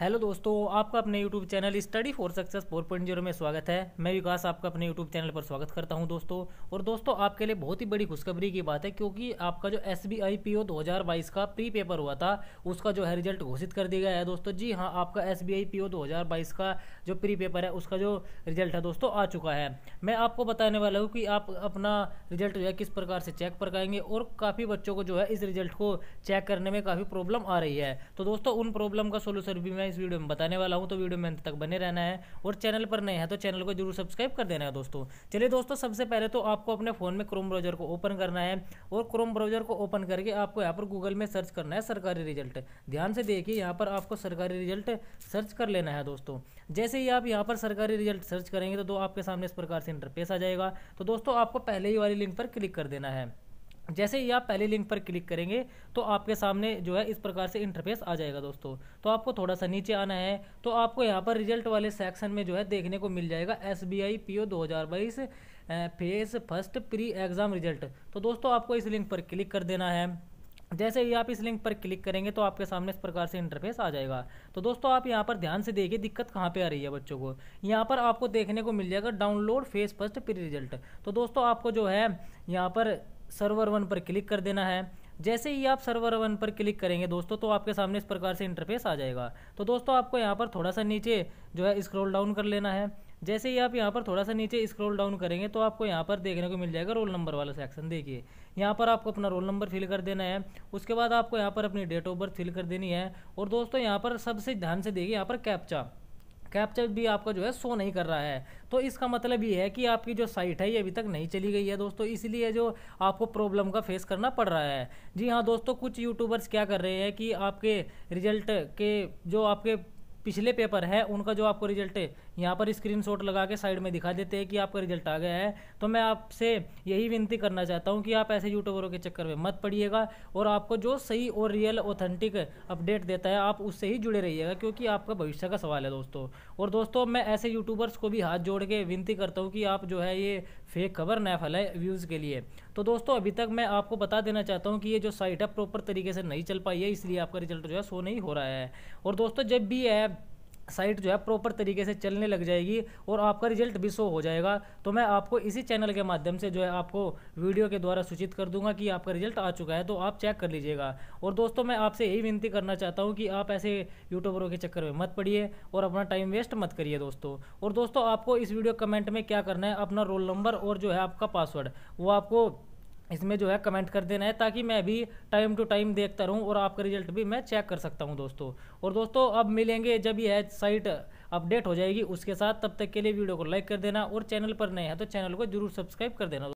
hello दोस्तों आपका अपने YouTube channel study for success 4.0 में स्वागत है मैं विकास आपका अपने यूट्यूब चैनल पर स्वागत करता हूं दोस्तों और दोस्तों आपके लिए बहुत ही बड़ी खुशखबरी की बात है क्योंकि आपका जो S B I P O दो का प्री पेपर हुआ था उसका जो है रिजल्ट घोषित कर दिया गया है दोस्तों जी हाँ आपका S B I P O दो का जो प्री पेपर है उसका जो रिजल्ट है दोस्तों आ चुका है मैं आपको बताने वाला हूँ कि आप अपना रिजल्ट जो है किस प्रकार से चेक पर करेंगे और काफ़ी बच्चों को जो है इस रिजल्ट को चेक करने में काफ़ी प्रॉब्लम आ रही है तो दोस्तों उन प्रॉब्लम का सोल्यूशन भी मैं इस वीडियो में बताने वाला हूँ तो वीडियो में अंत तक बने रहना है और चैनल पर नए हैं तो चैनल को जरूर सब्सक्राइब कर देना है दोस्तों चलिए दोस्तों सबसे पहले तो आपको अपने फ़ोन में क्रोम ब्राउजर को ओपन करना है और क्रोम ब्राउजर को ओपन करके आपको यहाँ पर गूगल में सर्च करना है सरकारी रिजल्ट ध्यान से देखिए यहाँ पर आपको सरकारी रिजल्ट सर्च कर लेना है दोस्तों जैसे ही आप यहाँ पर सरकारी रिजल्ट सर्च करेंगे तो आपके सामने इस प्रकार से इंटरफेस आ जाएगा तो दोस्तों आपको पहले ही वाली लिंक पर क्लिक कर देना है जैसे ही आप पहले लिंक पर क्लिक करेंगे तो आपके सामने जो है इस प्रकार से इंटरफेस आ जाएगा दोस्तों तो आपको थोड़ा सा नीचे आना है तो आपको यहाँ पर रिजल्ट वाले सेक्शन में जो है देखने को मिल जाएगा S B I P O दो हज़ार बाईस phase first pre exam result तो दोस्तों आपको इस लिंक पर क्लिक कर देना है जैसे ही आप इस लिंक पर क्लिक करेंगे तो आपके सामने इस प्रकार से इंटरफेस आ जाएगा तो दोस्तों आप यहाँ पर ध्यान से देखिए दिक्कत कहाँ पे आ रही है बच्चों को यहाँ पर आपको देखने को मिल जाएगा download phase first pre result तो दोस्तों आपको जो है यहाँ पर सर्वर वन पर क्लिक कर देना है जैसे ही आप सर्वर वन पर क्लिक करेंगे दोस्तों तो आपके सामने इस प्रकार से इंटरफेस आ जाएगा तो दोस्तों आपको यहाँ पर थोड़ा सा नीचे जो है स्क्रॉल डाउन कर लेना है जैसे ही आप यहाँ पर थोड़ा सा नीचे स्क्रॉल डाउन करेंगे तो आपको यहाँ पर देखने को मिल जाएगा रोल नंबर वाला सेक्शन देखिए यहाँ पर आपको अपना रोल नंबर फिल कर देना है उसके बाद आपको यहाँ पर अपनी डेट ऑफ बर्थ फिल कर देनी है और दोस्तों यहाँ पर सबसे ध्यान से देखिए यहाँ पर कैप्चा कैप्चर भी आपका जो है शो नहीं कर रहा है तो इसका मतलब ये है कि आपकी जो साइट है ये अभी तक नहीं चली गई है दोस्तों इसलिए जो आपको प्रॉब्लम का फेस करना पड़ रहा है जी हाँ दोस्तों कुछ यूट्यूबर्स क्या कर रहे हैं कि आपके रिजल्ट के जो आपके पिछले पेपर है उनका जो आपको रिजल्ट यहाँ पर स्क्रीनशॉट लगा के साइड में दिखा देते हैं कि आपका रिजल्ट आ गया है तो मैं आपसे यही विनती करना चाहता हूँ कि आप ऐसे यूट्यूबरों के चक्कर में मत पड़िएगा और आपको जो सही और रियल ऑथेंटिक अपडेट देता है आप उससे ही जुड़े रहिएगा क्योंकि आपका भविष्य का सवाल है दोस्तों और दोस्तों मैं ऐसे यूट्यूबर्स को भी हाथ जोड़ के विनती करता हूँ कि आप जो है ये फेक खबर न फैलाए व्यूज़ के लिए तो दोस्तों अभी तक मैं आपको बता देना चाहता हूँ कि ये जो साइट है प्रॉपर तरीके से नहीं चल पाई है इसलिए आपका रिजल्ट जो है सो नहीं हो रहा है और दोस्तों जब भी ऐप साइट जो है प्रॉपर तरीके से चलने लग जाएगी और आपका रिजल्ट भी शो हो जाएगा तो मैं आपको इसी चैनल के माध्यम से जो है आपको वीडियो के द्वारा सूचित कर दूंगा कि आपका रिजल्ट आ चुका है तो आप चेक कर लीजिएगा और दोस्तों मैं आपसे यही विनती करना चाहता हूँ कि आप ऐसे यूट्यूबरों के चक्कर में मत पड़िए और अपना टाइम वेस्ट मत करिए दोस्तों और दोस्तों आपको इस वीडियो कमेंट में क्या करना है अपना रोल नंबर और जो है आपका पासवर्ड वो आपको इसमें जो है कमेंट कर देना है ताकि मैं भी टाइम टू टाइम देखता रहूं और आपका रिजल्ट भी मैं चेक कर सकता हूं दोस्तों और दोस्तों अब मिलेंगे जब यह साइट अपडेट हो जाएगी उसके साथ तब तक के लिए वीडियो को लाइक कर देना और चैनल पर नए हैं तो चैनल को जरूर सब्सक्राइब कर देना